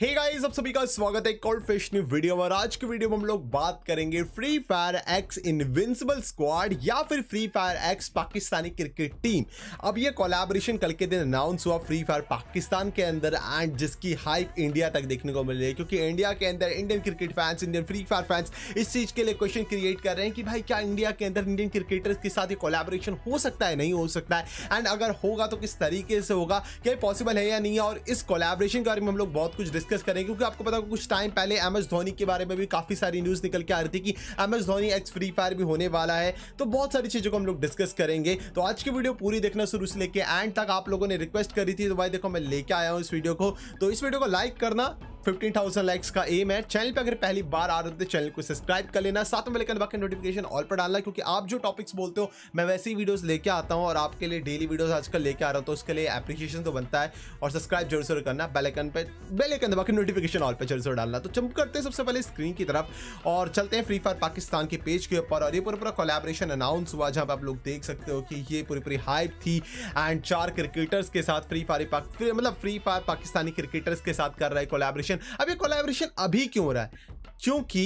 हे hey guys आप सभी का स्वागत है कॉल फिश न्यू वीडियो में और आज की वीडियो में हम लोग बात करेंगे Free Fire X invincible squad या फिर Free Fire X Pakistani cricket team अब ये कोलैबोरेशन कल के दिन अनाउंस हुआ फ्री फायर पाकिस्तान के अंदर एंड जिसकी हाइप इंडिया तक देखने को मिल रही है क्योंकि इंडिया के अंदर Indian cricket fans Indian Free Fire fans इस चीज के लिए क्वेश्चन क्रिएट कर रहे हैं कि भाई क्या इंडिया के अंदर इंडियन क्रिकेटर्स के साथ ये कोलैबोरेशन हो सकता है नहीं हो सकता है एंड अगर होगा तो किस तरीके से होगा क्या पॉसिबल है या नहीं और इस कोलैबोरेशन के बारे में हम लोग बहुत कुछ डिस्कस करेंगे क्योंकि आपको पता कुछ टाइम पहले एम एस धोनी के बारे में भी काफ़ी सारी न्यूज़ निकल के आ रही थी कि M S Dhoni X Free Fire भी होने वाला है तो बहुत सारी चीज़ों को हम लोग डिस्कस करेंगे तो आज की वीडियो पूरी देखना शुरू से लेके एंड तक आप लोगों ने रिक्वेस्ट करी थी तो भाई देखो मैं लेके आया हूँ इस वीडियो को तो इस वीडियो को लाइक करना फिफ्टीन थाउजेंड लाइक्स का एम है चैनल पे अगर पहली बार आ रहे हो तो चैनल को सब्सक्राइब कर लेना साथ में लेकर बाकी नोटिफिकेशन ऑल पर डालना क्योंकि आप जो टॉपिक्स बोलते हो मैं वैसे ही वीडियोस लेके आता हूँ और आपके लिए डेली वीडियोस आजकल लेके आ रहा हूँ तो उसके लिए एप्लीकेशन तो बनता है और सब्सक्राइब जरूर जरूर करना बेलकन पर बेलकन दबा के नोटिफिकेशन ऑल पर जरूर जरूर डालना तो चम करते हैं सबसे पहले स्क्रीन की तरफ और चलते हैं फ्री फायर पाकिस्तान के पेज के ऊपर और ये पूरा पूरा कोलेब्रेशन अनाउंस हुआ जहाँ पर आप लोग देख सकते हो कि ये पूरी पूरी हाइप थी एंड चार क्रिकेटर्स के साथ फ्री फायर मतलब फ्री फायर पाकिस्तानी क्रिकेटर्स के साथ कर रहे कोलेब्रेशन कोलेबोरेशन अब ये कोलेबोरेशन अभी क्यों हो रहा है क्योंकि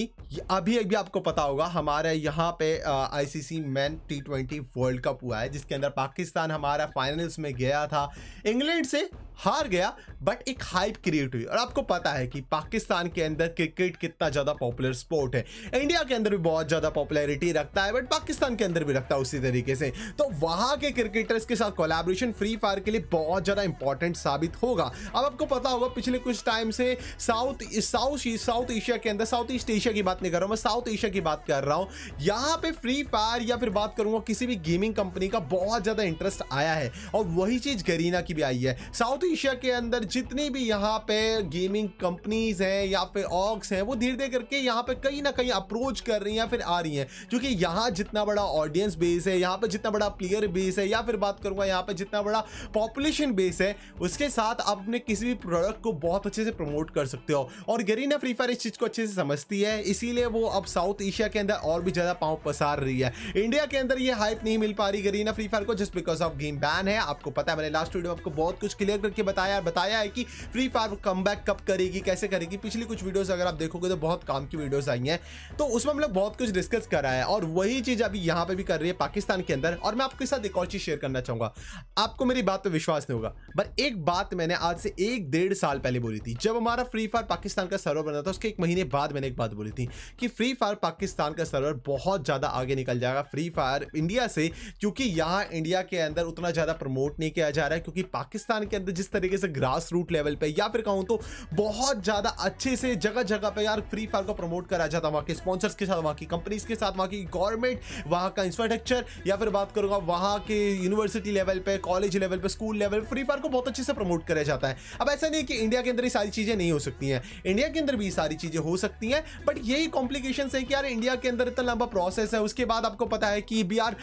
अभी अभी आपको पता होगा हमारे यहाँ पे ICC men T twenty world cup हुआ है जिसके अंदर पाकिस्तान हमारा फाइनल्स में गया था इंग्लैंड से हार गया बट एक हाइप क्रिएट हुई और आपको पता है कि पाकिस्तान के अंदर क्रिकेट कितना ज़्यादा पॉपुलर स्पोर्ट है इंडिया के अंदर भी बहुत ज़्यादा पॉपुलैरिटी रखता है बट पाकिस्तान के अंदर भी रखता है उसी तरीके से तो वहां के क्रिकेटर्स के साथ कोलेब्रेशन फ्री फायर के लिए बहुत ज़्यादा इंपॉर्टेंट साबित होगा अब आपको पता होगा पिछले कुछ टाइम से साउथ साउथ साउथ एशिया के अंदर साउथ ईस्ट एशिया की बात नहीं कर रहा हूँ मैं साउथ एशिया की बात कर रहा हूँ यहाँ पे फ्री फायर या फिर बात करूंगा किसी भी गेमिंग कंपनी का बहुत ज़्यादा इंटरेस्ट आया है और वही चीज़ गरीना की भी आई है साउथ एशिया के अंदर जितनी भी यहाँ पे गेमिंग कंपनीज हैं या फिर ऑक्स हैं वो धीरे धीरे करके यहाँ पे कहीं ना कहीं अप्रोच कर रही हैं फिर आ रही हैं क्योंकि यहाँ जितना बड़ा ऑडियंस बेस है यहाँ पे जितना बड़ा प्लेयर बेस है या फिर बात करूँगा यहाँ पे जितना बड़ा पॉपुलेशन बेस है उसके साथ आप अपने किसी भी प्रोडक्ट को बहुत अच्छे से प्रमोट कर सकते हो और गरीना फ्री फायर इस चीज़ को अच्छे से समझती है इसीलिए वो अब साउथ एशिया के अंदर और भी ज़्यादा पाँव पसार रही है इंडिया के अंदर ये हाइप नहीं मिल पा रही गरीना फ्री फायर को just because of game ban है आपको पता है मैंने लास्ट वीडियो में आपको बहुत कुछ क्लियर करके करके बताया बताया है कि फ्री फायर कम कब करेगी कैसे करेगी पिछली कुछ वीडियोस अगर आप देखोगे तो बहुत काम की वीडियोस आई हैं तो उसमें हम लोग बहुत कुछ डिस्कस करा है और वही चीज़ अभी यहाँ पर भी कर रही है पाकिस्तान के अंदर और मैं आपके साथ एक और चीज़ शेयर करना चाहूंगा आपको मेरी बात पर विश्वास नहीं होगा बट एक बात मैंने आज से एक डेढ़ साल पहले बोली थी जब हमारा फ्री फायर पाकिस्तान का सर्वर बना था उसके एक महीने बाद मैंने एक बात बोली थी कि फ्री फायर पाकिस्तान का सर्वर बहुत ज़्यादा आगे निकल जाएगा फ्री फायर इंडिया से क्योंकि यहां इंडिया के अंदर उतना ज़्यादा प्रमोट नहीं किया जा रहा है क्योंकि पाकिस्तान के अंदर जिस तरीके से ग्रास रूट लेवल पे या फिर कहूँ तो बहुत ज़्यादा अच्छे से जगह जगह पे यार फ्री फायर को प्रमोट करा जाता वहाँ के स्पॉन्सर्स के साथ वहाँ की कंपनीज के साथ वहाँ की गवर्नमेंट वहाँ का इंफ्रास्ट्रक्चर या फिर बात करूँगा वहाँ के यूनिवर्सिटी लेवल पे कॉलेज लेवल पे स्कूल लेवल फ्री फायर को बहुत अच्छे से प्रमोट करा जाता है अब ऐसा नहीं कि इंडिया के अंदर ही सारी चीज़ें नहीं हो सकती हैं इंडिया के अंदर भी सारी चीज़ें हो सकती हैं बट यही कॉम्प्लिकेशन है कि यार इंडिया के अंदर इतना लंबा प्रोसेस है उसके बाद आपको पता है कि बी आर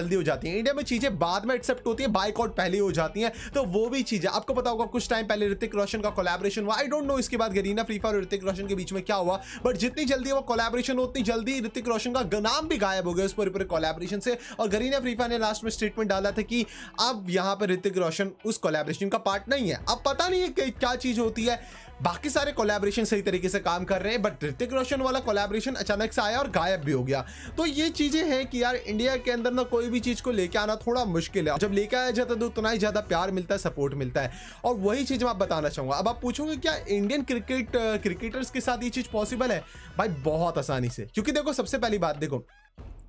जल्दी हो जाती है इंडिया में चीज़ें बाद में एक्सेप्ट होती है बाइकआउट पहले ही हो जाती हैं तो वो भी चीज है आपको पता होगा कुछ टाइम पहले ऋतिक रोशन का कोलैबोरेशन हुआ आई डोंट नो इसके बाद गरीना फीफा और ऋतिक रोशन के बीच में क्या हुआ बट जितनी जल्दी वो कोलैबोरेशन हो उतनी जल्दी ऋतिक रोशन का नाम भी गायब हो गया उस पूरे पूरे कोलैबोरेशन से और गरीना फ्रीफा ने लास्ट में स्टेटमेंट डाला था कि अब यहाँ पर ऋतिक रोशन उस कोलैबोरेशन का पार्ट नहीं है अब पता नहीं है क्या चीज होती है बाकी सारे कोलेब्रेशन सही तरीके से काम कर रहे हैं बट ऋतिक रोशन वाला कोलेब्रेशन अचानक से आया और गायब भी हो गया तो ये चीजें हैं कि यार इंडिया के अंदर ना कोई भी चीज को लेके आना थोड़ा मुश्किल है जब लेके आया जाता है तो उतना ही ज्यादा प्यार मिलता है सपोर्ट मिलता है और वही चीज मैं बताना चाहूंगा अब आप पूछोगे क्या इंडियन क्रिकेट क्रिकेटर्स के साथ ये चीज पॉसिबल है भाई बहुत आसानी से क्योंकि देखो सबसे पहली बात देखो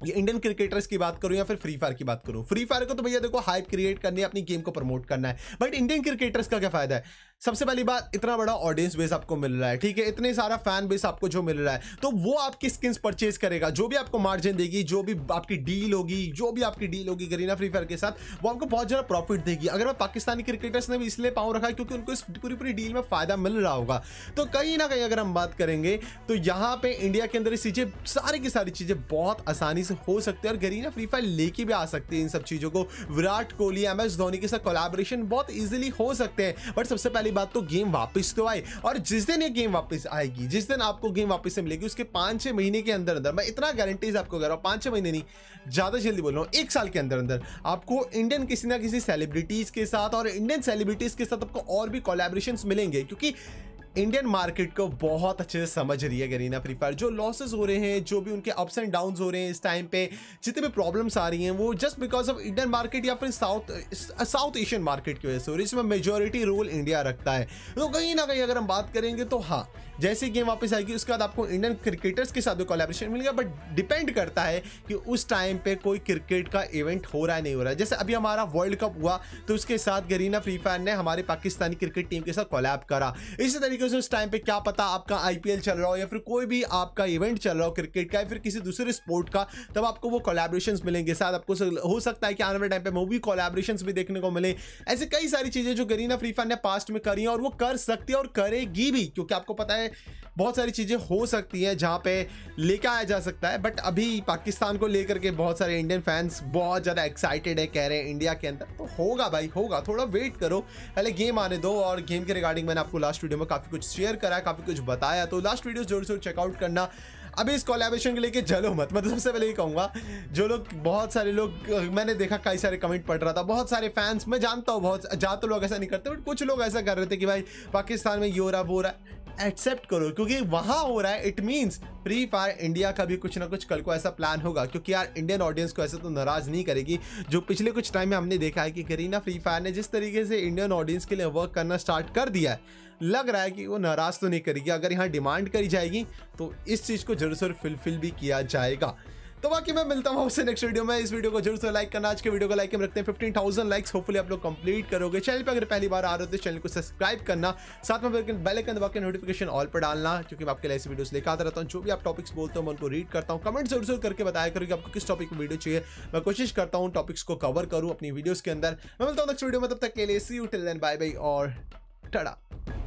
ये इंडियन क्रिकेटर्स की बात करूं या फिर फ्री फायर की बात करूं फ्री फायर को तो भैया देखो हाइप क्रिएट करनी है अपनी गेम को प्रमोट करना है बट इंडियन क्रिकेटर्स का क्या फायदा है सबसे पहली बात इतना बड़ा ऑडियंस बेस आपको मिल रहा है ठीक है इतने सारा फैन बेस आपको जो मिल रहा है तो वो आपकी स्किन्स परचेज करेगा जो भी आपको मार्जिन देगी जो भी आपकी डील होगी जो भी आपकी डील होगी गरीना फ्री फायर के साथ वो आपको बहुत ज़्यादा प्रॉफिट देगी अगर मैं पाकिस्तानी क्रिकेटर्स ने भी इसलिए पाँव रखा है क्योंकि उनको इस पूरी पूरी डील में फ़ायदा मिल रहा होगा तो कहीं ना कहीं अगर हम बात करेंगे तो यहाँ पर इंडिया के अंदर इस चीज़ें सारी की सारी चीज़ें बहुत आसानी से हो सकती है और गरीना फ्री फायर लेके भी आ सकती है इन सब चीज़ों को विराट कोहली एम एस धोनी के साथ कोलाब्रेशन बहुत ईजिली हो सकते हैं बट सबसे पहले वाली बात तो गेम वापस तो आए और जिस दिन ये गेम वापस आएगी जिस दिन आपको गेम वापस से मिलेगी उसके पाँच छः महीने के अंदर अंदर मैं इतना गारंटीज आपको कह रहा हूँ पाँच छः महीने नहीं ज़्यादा जल्दी बोल रहा हूँ एक साल के अंदर अंदर आपको इंडियन किसी ना किसी सेलिब्रिटीज़ के साथ और इंडियन सेलिब्रिटीज़ के साथ आपको और भी कोलेब्रेशन मिलेंगे क्योंकि इंडियन मार्केट को बहुत अच्छे से समझ रही है गरीना फ्री फायर जो लॉसेज हो रहे हैं जो भी उनके अप्स एंड डाउन हो रहे हैं इस टाइम पे जितने भी प्रॉब्लम्स आ रही हैं वो just because of Indian market या फिर साउथ साउथ एशियन मार्केट की वजह से हो रही है इसमें मेजोरिटी रोल इंडिया रखता है तो कहीं ना कहीं अगर हम बात करेंगे तो हाँ जैसे गेम वापस आएगी उसके बाद आपको इंडियन क्रिकेटर्स के साथ भी कोलेब्रेशन मिलेगा बट डिपेंड करता है कि उस टाइम पे कोई क्रिकेट का इवेंट हो रहा है नहीं हो रहा है जैसे अभी हमारा वर्ल्ड कप हुआ तो उसके साथ गरीना फ्री फायर ने हमारे पाकिस्तानी क्रिकेट टीम के साथ कोलैब करा इसी तरीके बिकॉज उस टाइम पे क्या पता आपका आईपीएल चल रहा हो या फिर कोई भी आपका इवेंट चल रहा हो क्रिकेट का या फिर किसी दूसरे स्पोर्ट का तब आपको वो कोलेब्रेशन मिलेंगे साथ आपको हो सकता है कि आने वाले टाइम पे मूवी कोलेब्रेशन भी देखने को मिले ऐसे कई सारी चीज़ें जो करीना फ्री फायर ने पास्ट में करी है और वो कर सकती है और करेगी भी क्योंकि आपको पता है बहुत सारी चीज़ें हो सकती हैं जहां पे लेके आया जा सकता है बट अभी पाकिस्तान को लेकर के बहुत सारे इंडियन फैंस बहुत ज़्यादा एक्साइटेड है कह रहे हैं इंडिया के अंदर तो होगा भाई होगा थोड़ा वेट करो पहले गेम आने दो और गेम के रिगार्डिंग मैंने आपको लास्ट वीडियो में काफ़ी काफ़ी कुछ शेयर करा काफ़ी कुछ बताया तो लास्ट वीडियो जोर से चेकआउट करना अभी इस कॉलेबेशन के लेके जलो मत मतलब सबसे पहले ही कहूँगा जो लोग बहुत सारे लोग मैंने देखा कई सारे कमेंट पढ़ रहा था बहुत सारे फैंस मैं जानता हूँ बहुत तो लोग ऐसा नहीं करते बट कुछ लोग ऐसा कर रहे थे कि भाई पाकिस्तान में ये हो रहा वो रहा एक्सेप्ट करो क्योंकि वहाँ हो रहा है it means free fire India का भी कुछ ना कुछ कल को ऐसा प्लान होगा क्योंकि यार इंडियन ऑडियंस को ऐसे तो नाराज नहीं करेगी जो पिछले कुछ टाइम में हमने देखा है कि करीना फ्री फायर ने जिस तरीके से इंडियन ऑडियंस के लिए वर्क करना स्टार्ट कर दिया है लग रहा है कि वो नाराज़ तो नहीं करेगी अगर यहाँ डिमांड करी जाएगी तो इस चीज़ को जरूर से फुलफिल भी किया जाएगा तो बाकी मैं मिलता हूँ आपसे नेक्स्ट वीडियो में इस वीडियो को जरूर से लाइक करना आज के वीडियो को लाइक हम रखते हैं फिफ्टीन थाउजेंड लाइक्स होपफुली आप लोग कंप्लीट करोगे चैनल पर अगर पहली बार आ रहे हो तो चैनल को सब्सक्राइब करना साथ में बेल आइकन दबा के नोटिफिकेशन ऑल पर डालना क्योंकि मैं आपके लिए ऐसी वीडियोस लेकर आता रहता हूँ जो भी आप टॉपिक्स बोलते हो मैं उनको रीड करता हूँ कमेंट जरूर जरूर करके बताया करो कि आपको किस टॉपिक में वीडियो चाहिए मैं कोशिश करता हूँ टॉपिक्स को कवर करूँ अपनी वीडियोज़ के अंदर मैं मिलता हूँ नेक्स्ट वीडियो में तब तक के लिए see you till then bye bye और टड़ा